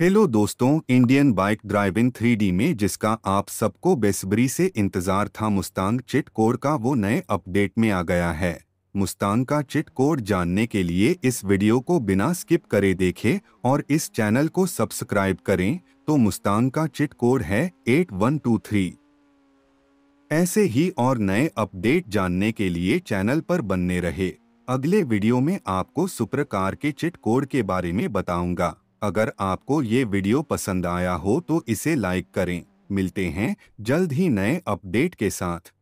hello दोस्तों Indian bike driving three में जिसका आप सबको बेसब्री से इंतज़ार था मुस्तांग चिट कोड का वो नए अपडेट में आ गया है मुस्तांग का चिट कोड जानने के लिए इस वीडियो को बिना स्किप करे देखें और इस चैनल को सब्सक्राइब करें तो मुस्तांग का चिट कोड है एट वन टू थ्री ऐसे ही और नए अपडेट जानने के लिए चैनल पर बनने रहे अगले वीडियो में आपको सुप्रकार के चिट कोड के बारे में बताऊंगा अगर आपको ये वीडियो पसंद आया हो तो इसे लाइक करें मिलते हैं जल्द ही नए अपडेट के साथ